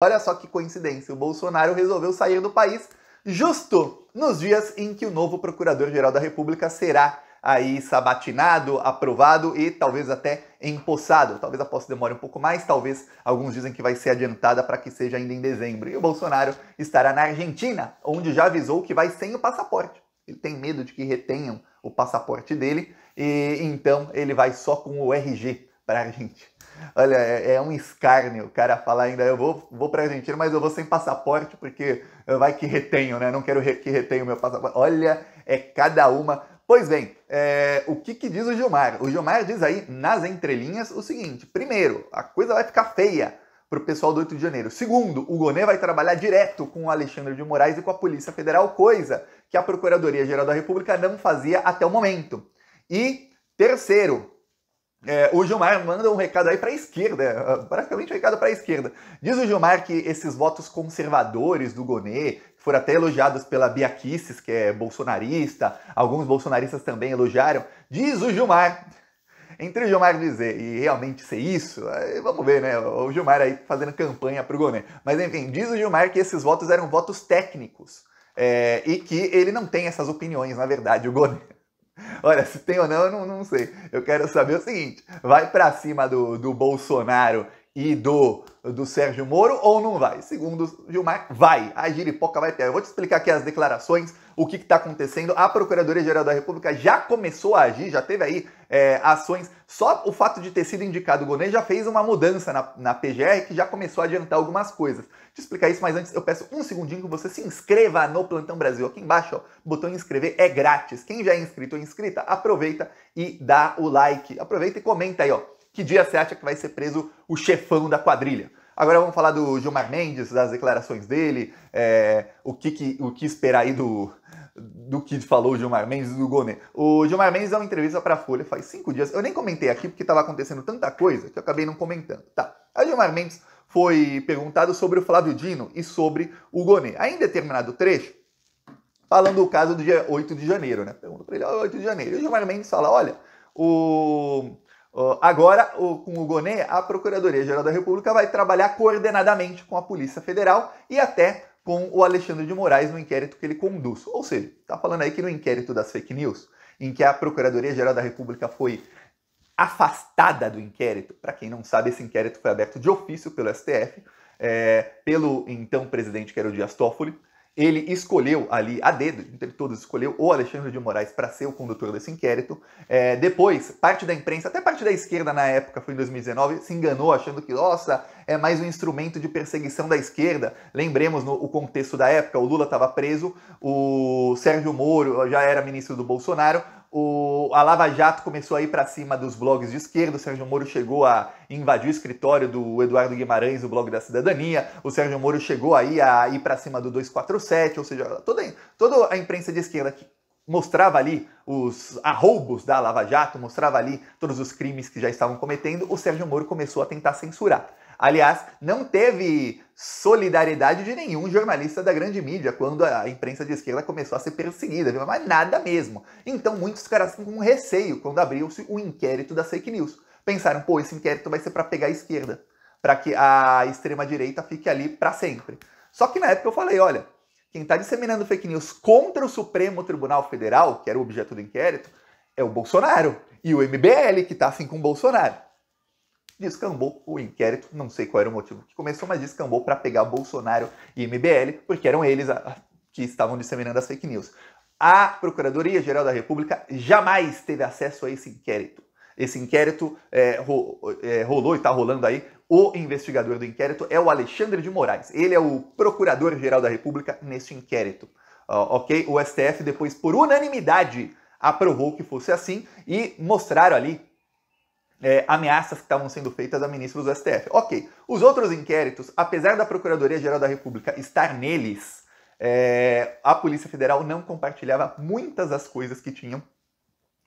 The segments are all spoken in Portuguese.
Olha só que coincidência, o Bolsonaro resolveu sair do país justo nos dias em que o novo Procurador-Geral da República será aí sabatinado, aprovado e talvez até empossado. Talvez a posse demore um pouco mais, talvez alguns dizem que vai ser adiantada para que seja ainda em dezembro. E o Bolsonaro estará na Argentina, onde já avisou que vai sem o passaporte. Ele tem medo de que retenham o passaporte dele e então ele vai só com o RG, pra gente. Olha, é, é, um escárnio o cara falar ainda, eu vou, vou pra Argentina, mas eu vou sem passaporte, porque vai que retenho, né? Não quero re, que retenho meu passaporte. Olha, é cada uma. Pois bem, é, o que, que diz o Gilmar? O Gilmar diz aí, nas entrelinhas, o seguinte: primeiro, a coisa vai ficar feia para o pessoal do 8 de janeiro. Segundo, o Gonê vai trabalhar direto com o Alexandre de Moraes e com a Polícia Federal, coisa que a Procuradoria-Geral da República não fazia até o momento. E terceiro, é, o Gilmar manda um recado aí para a esquerda, praticamente é, um recado para a esquerda. Diz o Gilmar que esses votos conservadores do Gonê, que foram até elogiados pela Bia Kicis, que é bolsonarista, alguns bolsonaristas também elogiaram. Diz o Gilmar, entre o Gilmar dizer e realmente ser isso, é, vamos ver, né? O Gilmar aí fazendo campanha para o Gonê. Mas enfim, diz o Gilmar que esses votos eram votos técnicos é, e que ele não tem essas opiniões, na verdade, o Gonê. Olha, se tem ou não, eu não, não sei. Eu quero saber o seguinte: vai para cima do, do Bolsonaro e do, do Sérgio Moro ou não vai? Segundo Gilmar, vai. A giripoca vai pegar. Eu vou te explicar aqui as declarações, o que está acontecendo. A Procuradoria-Geral da República já começou a agir, já teve aí é, ações. Só o fato de ter sido indicado o Gonê já fez uma mudança na, na PGR que já começou a adiantar algumas coisas. Vou te explicar isso, mas antes eu peço um segundinho que você se inscreva no Plantão Brasil. Aqui embaixo, ó, o botão inscrever é grátis. Quem já é inscrito ou inscrita, aproveita e dá o like. Aproveita e comenta aí, ó que dia você acha que vai ser preso o chefão da quadrilha? Agora vamos falar do Gilmar Mendes, das declarações dele, é, o, que, que, o que esperar aí do, do que falou o Gilmar Mendes do Gonet. O Gilmar Mendes é uma entrevista para a Folha faz cinco dias. Eu nem comentei aqui porque estava acontecendo tanta coisa que eu acabei não comentando. Tá. o Gilmar Mendes foi perguntado sobre o Flávio Dino e sobre o Gonet. Aí em determinado trecho, falando o caso do dia 8 de janeiro, né? Pergunta para ele, 8 de janeiro. E o Gilmar Mendes fala, olha, o Agora, com o Gonê, a Procuradoria-Geral da República vai trabalhar coordenadamente com a Polícia Federal e até com o Alexandre de Moraes no inquérito que ele conduz. Ou seja, está falando aí que no inquérito das fake news, em que a Procuradoria-Geral da República foi afastada do inquérito, para quem não sabe, esse inquérito foi aberto de ofício pelo STF, é, pelo então presidente que era o Dias Toffoli, ele escolheu ali, a dedo, entre todos, escolheu o Alexandre de Moraes para ser o condutor desse inquérito. É, depois, parte da imprensa, até parte da esquerda na época, foi em 2019, se enganou achando que, nossa, é mais um instrumento de perseguição da esquerda. Lembremos no, o contexto da época, o Lula estava preso, o Sérgio Moro já era ministro do Bolsonaro, o, a Lava Jato começou a ir para cima dos blogs de esquerda, o Sérgio Moro chegou a invadir o escritório do Eduardo Guimarães, o blog da cidadania, o Sérgio Moro chegou aí a ir para cima do 247, ou seja, toda, toda a imprensa de esquerda que mostrava ali os arroubos da Lava Jato, mostrava ali todos os crimes que já estavam cometendo, o Sérgio Moro começou a tentar censurar. Aliás, não teve solidariedade de nenhum jornalista da grande mídia quando a imprensa de esquerda começou a ser perseguida, viu? mas nada mesmo. Então muitos caras ficam assim com receio quando abriu-se o inquérito da fake news. Pensaram, pô, esse inquérito vai ser para pegar a esquerda, para que a extrema direita fique ali para sempre. Só que na época eu falei, olha, quem está disseminando fake news contra o Supremo Tribunal Federal, que era o objeto do inquérito, é o Bolsonaro e o MBL que está assim com o Bolsonaro descambou o inquérito, não sei qual era o motivo que começou, mas descambou para pegar Bolsonaro e MBL, porque eram eles a, que estavam disseminando as fake news. A Procuradoria-Geral da República jamais teve acesso a esse inquérito. Esse inquérito é, ro, é, rolou e está rolando aí. O investigador do inquérito é o Alexandre de Moraes. Ele é o Procurador-Geral da República neste inquérito. Uh, ok? O STF depois, por unanimidade, aprovou que fosse assim e mostraram ali é, ameaças que estavam sendo feitas a ministros do STF. Ok, os outros inquéritos, apesar da Procuradoria-Geral da República estar neles, é, a Polícia Federal não compartilhava muitas das coisas que tinham,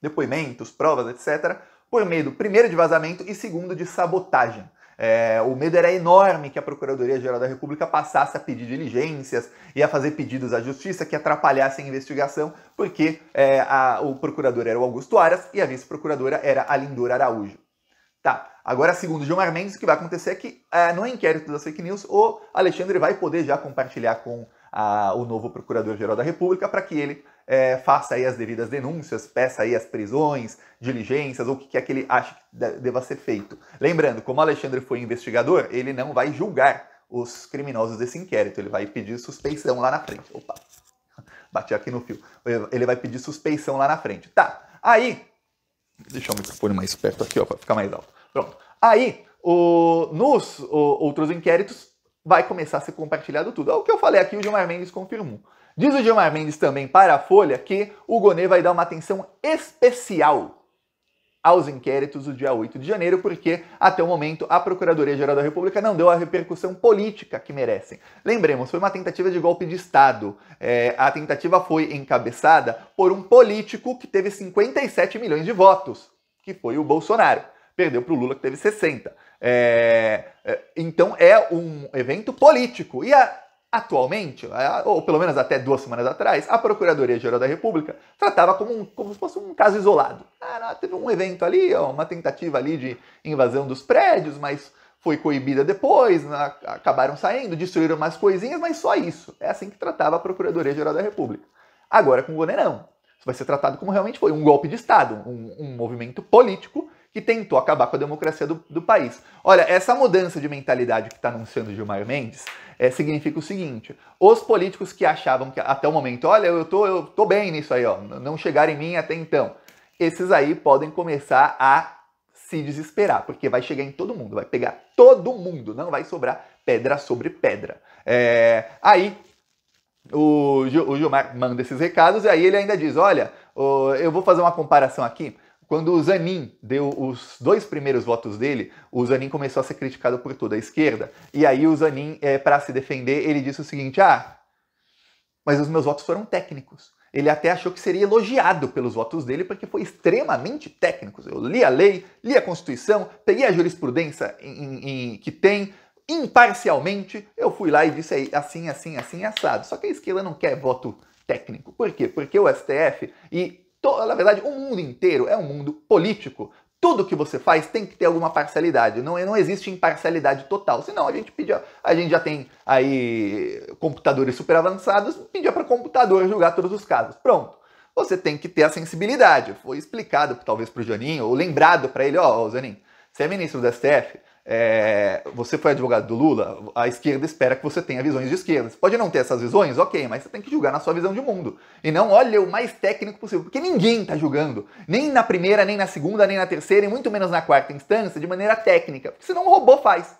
depoimentos, provas, etc., por medo, primeiro, de vazamento e segundo, de sabotagem. É, o medo era enorme que a Procuradoria-Geral da República passasse a pedir diligências e a fazer pedidos à Justiça que atrapalhassem a investigação, porque é, a, o procurador era o Augusto Aras e a vice-procuradora era a Lindor Araújo. Tá, agora segundo Gilmar Mendes, o que vai acontecer é que é, no inquérito das fake news, o Alexandre vai poder já compartilhar com a, o novo Procurador-Geral da República para que ele é, faça aí as devidas denúncias, peça aí as prisões, diligências ou o que quer que ele ache que deva ser feito. Lembrando, como Alexandre foi investigador, ele não vai julgar os criminosos desse inquérito, ele vai pedir suspeição lá na frente. Opa, bati aqui no fio. Ele vai pedir suspeição lá na frente. Tá, aí, deixa o microfone mais perto aqui, ó, para ficar mais alto. Pronto. Aí, o, nos o, outros inquéritos, vai começar a ser compartilhado tudo. É o que eu falei aqui, o Gilmar Mendes confirmou. Diz o Gilmar Mendes também para a Folha que o Gonê vai dar uma atenção especial aos inquéritos do dia 8 de janeiro, porque até o momento a Procuradoria-Geral da República não deu a repercussão política que merecem. Lembremos, foi uma tentativa de golpe de Estado. É, a tentativa foi encabeçada por um político que teve 57 milhões de votos, que foi o Bolsonaro perdeu para o Lula, que teve 60. É, é, então é um evento político. E a, atualmente, é, ou pelo menos até duas semanas atrás, a Procuradoria-Geral da República tratava como, um, como se fosse um caso isolado. Ah, teve um evento ali, uma tentativa ali de invasão dos prédios, mas foi coibida depois, né, acabaram saindo, destruíram umas coisinhas, mas só isso. É assim que tratava a Procuradoria-Geral da República. Agora com o Gonê, Isso vai ser tratado como realmente foi um golpe de Estado, um, um movimento político que tentou acabar com a democracia do, do país. Olha, essa mudança de mentalidade que está anunciando Gilmar Mendes é, significa o seguinte: os políticos que achavam que até o momento, olha, eu tô, eu tô bem nisso aí, ó, não chegaram em mim até então, esses aí podem começar a se desesperar, porque vai chegar em todo mundo, vai pegar todo mundo, não vai sobrar pedra sobre pedra. É, aí o, o Gilmar manda esses recados e aí ele ainda diz: olha, eu vou fazer uma comparação aqui quando o Zanin deu os dois primeiros votos dele, o Zanin começou a ser criticado por toda a esquerda. E aí o Zanin, é, para se defender, ele disse o seguinte: ah, mas os meus votos foram técnicos. Ele até achou que seria elogiado pelos votos dele, porque foi extremamente técnico. Eu li a lei, li a Constituição, peguei a jurisprudência em, em, em, que tem, imparcialmente, eu fui lá e disse aí, assim, assim, assim, é assado. Só que a esquerda não quer voto técnico. Por quê? Porque o STF, e to... na verdade, o mundo inteiro é um mundo político. Tudo que você faz tem que ter alguma parcialidade. Não, é, não existe imparcialidade total. Senão a gente pedia, a gente já tem aí computadores super avançados, pedia para computador julgar todos os casos. Pronto você tem que ter a sensibilidade. Foi explicado, talvez, para o Janinho, ou lembrado para ele: ó, oh, Janinho, você é ministro do STF, é, você foi advogado do Lula, a esquerda espera que você tenha visões de esquerda. Você pode não ter essas visões, ok, mas você tem que julgar na sua visão de mundo. E não olha o mais técnico possível, porque ninguém está julgando, nem na primeira, nem na segunda, nem na terceira, e muito menos na quarta instância, de maneira técnica, porque senão o robô faz.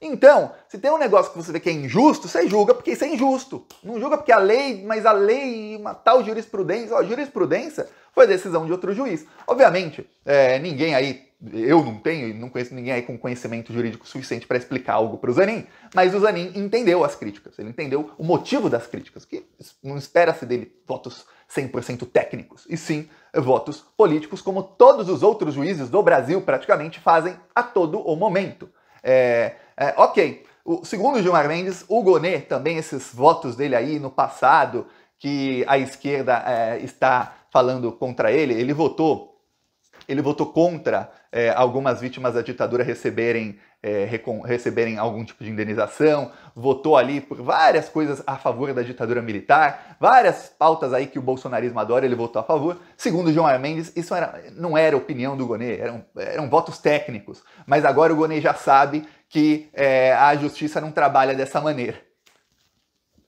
Então, se tem um negócio que você vê que é injusto, você julga porque isso é injusto. Não julga porque a lei, mas a lei, uma tal jurisprudência, ó, jurisprudência foi decisão de outro juiz. Obviamente, é, ninguém aí eu não tenho e não conheço ninguém aí com conhecimento jurídico suficiente para explicar algo para o Zanin, mas o Zanin entendeu as críticas, ele entendeu o motivo das críticas, que não espera-se dele votos 100% técnicos, e sim votos políticos, como todos os outros juízes do Brasil praticamente fazem a todo o momento. É, é, ok, o, segundo o Gilmar Mendes, o Gonet também, esses votos dele aí no passado, que a esquerda é, está falando contra ele, ele votou ele votou contra é, algumas vítimas da ditadura receberem, é, receberem algum tipo de indenização, votou ali por várias coisas a favor da ditadura militar, várias pautas aí que o bolsonarismo adora, ele votou a favor. Segundo João Mendes, isso era, não era opinião do Gonê, eram, eram votos técnicos. Mas agora o Gonê já sabe que é, a justiça não trabalha dessa maneira.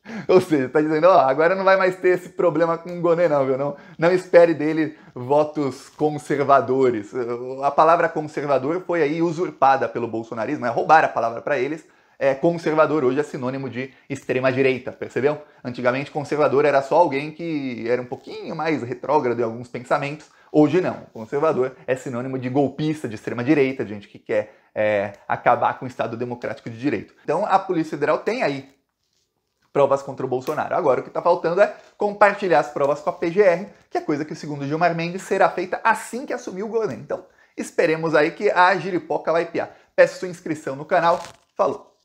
Ou seja, está dizendo, ó, agora não vai mais ter esse problema com o Gonê, não, viu? Não, não espere dele votos conservadores. A palavra conservador foi aí usurpada pelo bolsonarismo, é roubar a palavra para eles. É, conservador hoje é sinônimo de extrema direita, percebeu? Antigamente conservador era só alguém que era um pouquinho mais retrógrado em alguns pensamentos, Hoje não. Conservador é sinônimo de golpista, de extrema direita, de gente que quer é, acabar com o Estado democrático de direito. Então a Polícia Federal tem aí provas contra o Bolsonaro. Agora o que está faltando é compartilhar as provas com a PGR, que é coisa que, segundo Gilmar Mendes, será feita assim que assumir o governo. Então, esperemos aí que a giripoca vai piar. Peço sua inscrição no canal. Falou!